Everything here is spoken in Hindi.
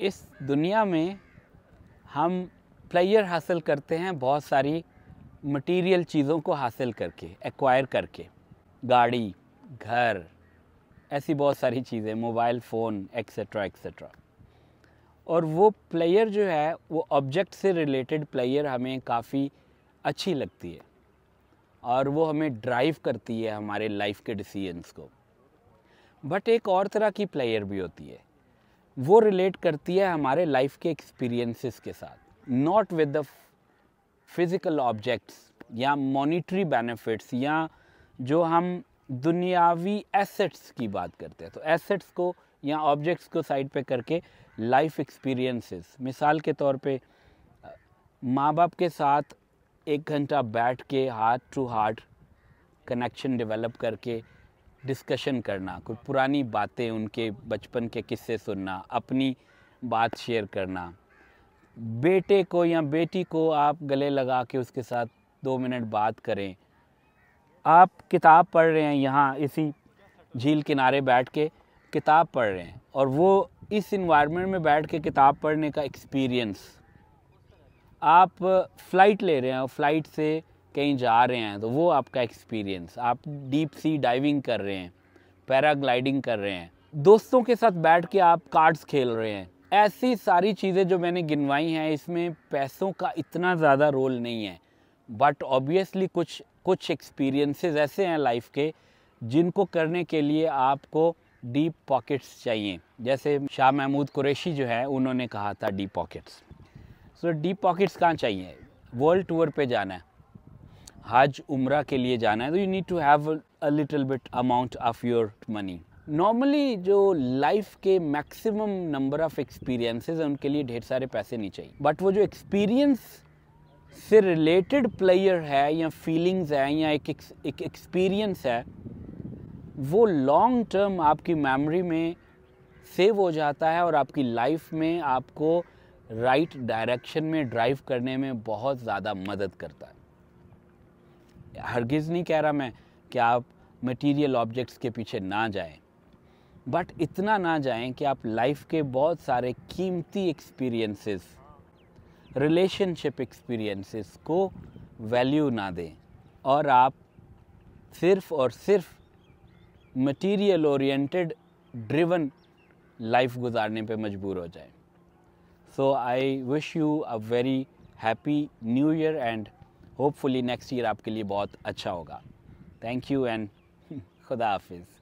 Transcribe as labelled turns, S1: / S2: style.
S1: इस दुनिया में हम प्लेयर हासिल करते हैं बहुत सारी मटेरियल चीज़ों को हासिल करके एक्वायर करके गाड़ी घर ऐसी बहुत सारी चीज़ें मोबाइल फ़ोन एक्सेट्रा एक्सेट्रा और वो प्लेयर जो है वो ऑब्जेक्ट से रिलेटेड प्लेयर हमें काफ़ी अच्छी लगती है और वो हमें ड्राइव करती है हमारे लाइफ के डिसीजंस को बट एक और तरह की प्लेयर भी होती है वो रिलेट करती है हमारे लाइफ के एक्सपीरियंसेस के साथ not with the physical objects या मॉनिटरी बेनिफिट्स या जो हम दुनियावी एसेट्स की बात करते हैं तो एसेट्स को या ऑब्जेक्ट्स को साइड पे करके लाइफ एक्सपीरियंसेस मिसाल के तौर पे माँ बाप के साथ एक घंटा बैठ के heart to heart connection develop करके डिस्कशन करना कोई पुरानी बातें उनके बचपन के किस्से सुनना अपनी बात शेयर करना बेटे को या बेटी को आप गले लगा के उसके साथ दो मिनट बात करें आप किताब पढ़ रहे हैं यहाँ इसी झील किनारे बैठ के किताब पढ़ रहे हैं और वो इस इन्वायरमेंट में बैठ के किताब पढ़ने का एक्सपीरियंस आप फ़्लाइट ले रहे हैं और फ्लाइट से कहीं जा रहे हैं तो वो आपका एक्सपीरियंस आप डीप सी डाइविंग कर रहे हैं पैराग्लाइडिंग कर रहे हैं दोस्तों के साथ बैठ के आप कार्ड्स खेल रहे हैं ऐसी सारी चीज़ें जो मैंने गिनवाई हैं इसमें पैसों का इतना ज़्यादा रोल नहीं है बट ऑब्वियसली कुछ कुछ एक्सपीरियंसेस ऐसे हैं लाइफ के जिनको करने के लिए आपको डीप पॉकेट्स चाहिए जैसे शाह महमूद कुरैशी जो है उन्होंने कहा था deep pockets so deep pockets कहाँ चाहिए वर्ल्ड टूर पे जाना है हज उम्र के लिए जाना है तो you need to have a little bit amount of your money normally जो लाइफ के मैक्सिमम नंबर ऑफ एक्सपीरियंसेस हैं उनके लिए ढेर सारे पैसे नहीं चाहिए बट वो जो एक्सपीरियंस से रिलेटेड प्लेयर है या फीलिंग्स है या एक एक एक्सपीरियंस है वो लॉन्ग टर्म आपकी मेमोरी में सेव हो जाता है और आपकी लाइफ में आपको राइट right डायरेक्शन में ड्राइव करने में बहुत ज़्यादा मदद करता है हरगिज़ नहीं कह रहा मैं कि आप मटेरियल ऑब्जेक्ट्स के पीछे ना जाएं बट इतना ना जाएं कि आप लाइफ के बहुत सारे कीमती एक्सपीरियंसेस रिलेशनशिप एक्सपीरियंसेस को वैल्यू ना दें और आप सिर्फ और सिर्फ मटेरियल ओरिएंटेड ड्रिवन लाइफ गुजारने पे मजबूर हो जाए so I wish you a very happy new year and hopefully next year आपके लिए बहुत अच्छा होगा थैंक यू एंड खुदा हाफिज़